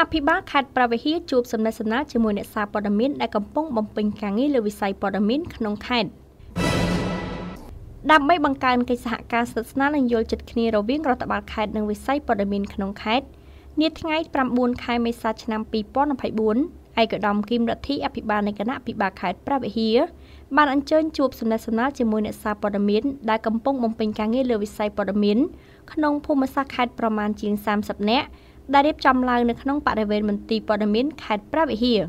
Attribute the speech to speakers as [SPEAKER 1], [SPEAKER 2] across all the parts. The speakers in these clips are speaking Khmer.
[SPEAKER 1] អភិបាលខេត្តប្រវត្តិជួបសំណេះសំណាលជាមួយអ្នកសារព័ត៌មានដែលកំពុងបំពេញការងារលើវិស័យព័ត៌មានក្នុងខេត្តដើម្បីបង្កើនកិច្ចសហការសិទ្ធិស្នានិងយល់ចិត្តគ្នារវាងរដ្ឋបាលខេត្តនិងវិស័យព័ត៌មានក្នុងខេត្តនាថ្ងៃ9ខែមេសាឆ្នាំ2024ឯកឧត្តមគឹមរដ្ឋីអភិបាលនៃគណៈអភិបាលខេត្តប្រវត្តិបានអញ្ជើញជួបសំណេះសំណាលជាមួយអ្នកសារព័ត៌មានដែលកំពុងបំពេញការងារលើវិស័យព័ត៌មានក្នុងភូមិសាស្ត្រខេត្តប្រមាណជាង30នាក់ដែលរៀបចំឡើងនៅក្នុងបរិវេណមន្ទីរព័ត៌មានខេត្តព្រះវិហារ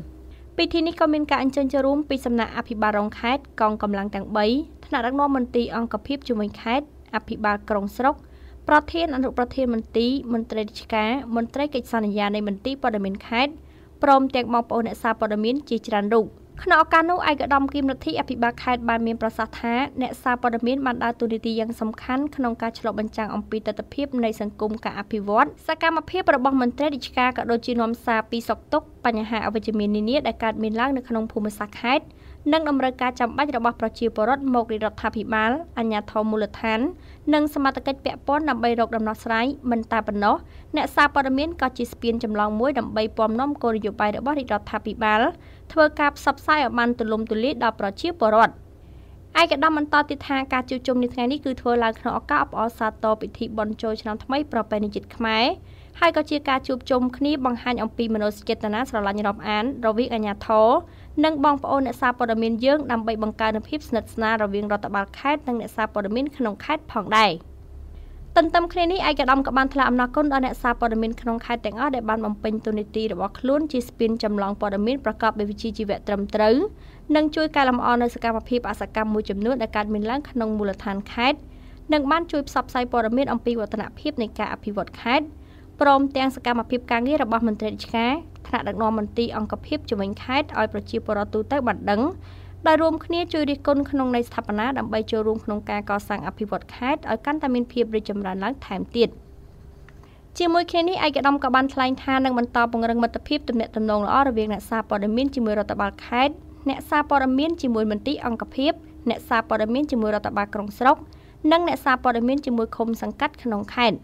[SPEAKER 1] ពិធីនេះក៏មានការអញ្ជើញចូលរួមពីសំណាក់អភិបាលរងខេត្តកងកម្លាំងទាំង3ថ្នាក់ដឹកនាំមន្ទីរអង្គភាពជំនាញខេត្តអភិបាលក្រុងស្រុកប្រធានអនុប្រធានមន្ទីរមន្ត្រីរាជការមន្ត្រីកិច្ចសន្យានៃមន្ទីរព័ត៌មានខេត្តព្រមទាំងបងប្អូនអ្នកសារព័ត៌មានជាច្រើនរូប។ក្នុងឱកាសនោះឯកឧត្តមគីមរិទ្ធីអភិបាលខេត្តបានមានប្រសាសន៍ថាអ្នកសារព័ត៌មានបានដើរតួនាទីយ៉ាងសំខាន់ក្នុងការឆ្លុះបញ្ចាំងអំពីទស្សនវិជ្ជានៃសង្គមការអភិវឌ្ឍសកម្មភាពរបស់មន្ត្រីរាជការក៏ដូចជានាំសារពីសុខទុក្ខបញ្ហាអវិជ្ជមាននានាដែលកើតមានឡើងនៅក្នុងភូមិសាស្ត្រខេត្តនិងតម្រូវការចាំបាច់របស់ប្រជាពលរដ្ឋមកពីរដ្ឋាភិបាលអាជ្ញាធរមូលដ្ឋាននិងសមត្ថកិច្ចពាក់ព័ន្ធដើម្បីរកដំណោះស្រាយមិនតែប៉ុណ្ណោះអ្នកសារព័ត៌មានក៏ជាស្ពានចម្លងមួយដើម្បីពំនាំគោលនយោបាយរបស់រដ្ឋាភិបាលធ្វើការផ្សព្វផ្សាយឲ្យបានទូលំទូលាយដល់ប្រជាពលរដ្ឋ។ឯកឧត្តមបន្តទៀតថាការជួបជុំនៅថ្ងៃនេះគឺធ្វើឡើងក្នុងឱកាសអបអរសាទរពិធីបុណ្យចូលឆ្នាំថ្មីប្រពៃណីជាតិខ្មែរហើយក៏ជាការជួបជុំគ្នាបង្ហាញអំពីមនោសញ្ចេតនាស្រឡាញ់រាប់អានរវាងអាជ្ញាធរនិងបងប្អូនអ្នកសារព័ត៌មានយើងដើម្បីបង្កើនភាពស្និទ្ធស្នាលរវាងរដ្ឋបាលខេត្តនិងអ្នកសារព័ត៌មានក្នុងខេត្តផងដែរ។ទន្ទឹមគ្នានេះឯកឧត្តមក៏បានថ្លែងអំណរគុណដល់អ្នកសារព័ត៌មានក្នុងខេត្ត ទាំងអស់ដែលបានបំពេញតួនាទីរបស់ខ្លួនជាស្ពានចម្លងព័ត៌មានប្រកបដោយវិជ្ជាជីវៈត្រឹមត្រូវនិងជួយកែលម្អនៅសកម្មភាពអសកម្មមួយចំនួនដែលកើតមានឡើងក្នុងមូលដ្ឋានខេត្តនិងបានជួយផ្សព្វផ្សាយព័ត៌មានអំពីវឌ្ឍនភាពនៃការអភិវឌ្ឍខេត្តព្រមទាំងសកម្មភាពការងាររបស់មន្ត្រីរាជការថ្នាក់ដឹកនាំមន្ទីរអង្គភាពជំនាញខេត្តឲ្យប្រជាពលរដ្ឋទូទៅបានដឹងដោយរួមគ្នាជួយរិះគន់ក្នុងន័យស្ថាបនាដើម្បីចូលរួមក្នុងការកសាងអភិវឌ្ឍខេត្តឲ្យកាន់តែមានភាពរីកចម្រើនឡើងថែមទៀត។ជាមួយគ្នានេះឯកឧត្តមក៏បានថ្លែងថានឹងបន្តពង្រឹងមិត្តភាពទំនាក់ទំនងល្អរវាងអ្នកសារព័ត៌មានជាមួយរដ្ឋបាលខេត្តអ្នកសារព័ត៌មានជាមួយមន្ទីរអង្គភាពអ្នកសារព័ត៌មានជាមួយរដ្ឋបាលក្រុងស្រុកនិងអ្នកសារព័ត៌មានជាមួយឃុំសង្កាត់ក្នុងខេត្ត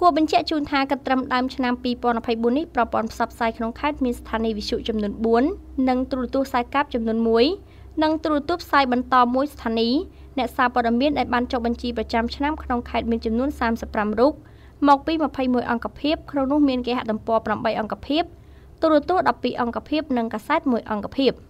[SPEAKER 1] គួរបញ្ជាក់ជូនថាកត្រឹមដើមឆ្នាំ2024នេះប្រព័ន្ធផ្សព្វផ្សាយក្នុងខេត្តមានស្ថានីយវិទ្យុចំនួន4និងទូរទស្សន៍ខ្សែកាបចំនួន1និងទូរទស្សន៍ផ្សាយបន្តមួយស្ថានីយ៍អ្នកសារព័ត៌មានដែលបានចុះបញ្ជីប្រចាំឆ្នាំក្នុងខេត្តមានចំនួន35រូបមកពី21អង្គភាពក្នុងនោះមានគេហទំព័រ8អង្គភាពទូរទស្សន៍12អង្គភាពនិងកាសែត1អង្គភាព។